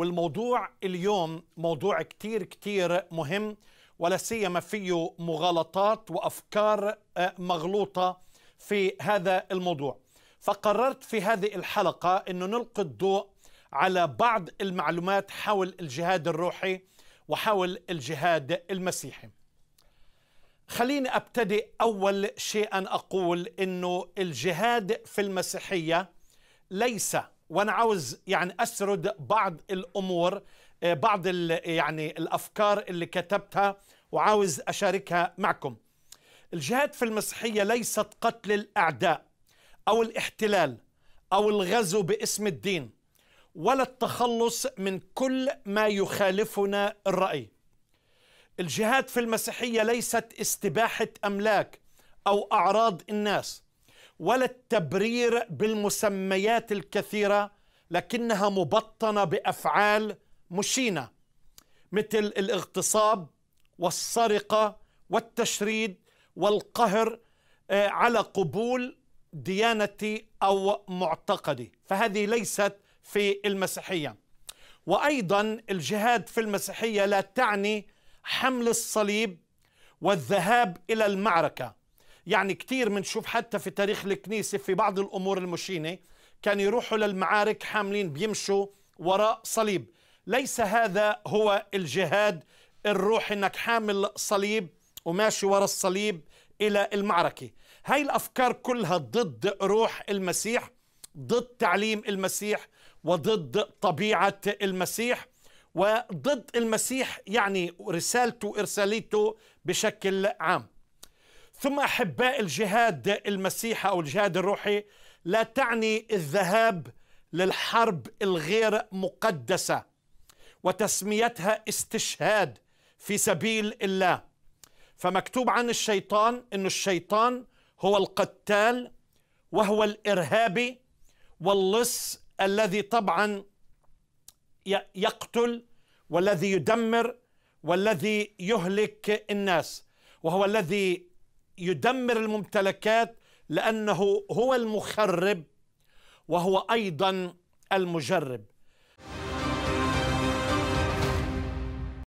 والموضوع اليوم موضوع كتير كتير مهم ولا سيما فيه مغالطات وافكار آه، مغلوطه في هذا الموضوع فقررت في هذه الحلقه انه نلقي الضوء على بعض المعلومات حول الجهاد الروحي وحول الجهاد المسيحي خليني ابتدئ اول شيء ان اقول انه الجهاد في المسيحيه ليس وانا عاوز يعني اسرد بعض الامور آه، بعض يعني الافكار اللي كتبتها وعاوز اشاركها معكم الجهاد في المسيحيه ليست قتل الاعداء او الاحتلال او الغزو باسم الدين ولا التخلص من كل ما يخالفنا الراي الجهاد في المسيحيه ليست استباحه املاك او اعراض الناس ولا التبرير بالمسميات الكثيره لكنها مبطنه بافعال مشينه مثل الاغتصاب والسرقه والتشريد والقهر آه، على قبول ديانتي او معتقدي فهذه ليست في المسيحيه وايضا الجهاد في المسيحيه لا تعني حمل الصليب والذهاب الى المعركه يعني كثير بنشوف حتى في تاريخ الكنيسة في بعض الأمور المشينة كان يروحوا للمعارك حاملين بيمشوا وراء صليب ليس هذا هو الجهاد الروح انك حامل صليب وماشي وراء الصليب الى المعركه هاي الافكار كلها ضد روح المسيح ضد تعليم المسيح وضد طبيعه المسيح وضد المسيح يعني رسالته وارساليته بشكل عام ثم احباء الجهاد المسيحي او الجهاد الروحي لا تعني الذهاب للحرب الغير مقدسه وتسميتها استشهاد في سبيل الله فمكتوب عن الشيطان ان الشيطان هو القتال وهو الارهابي واللص الذي طبعا يقتل والذي يدمر والذي يهلك الناس وهو الذي يدمر الممتلكات لانه هو المخرب وهو ايضا المجرب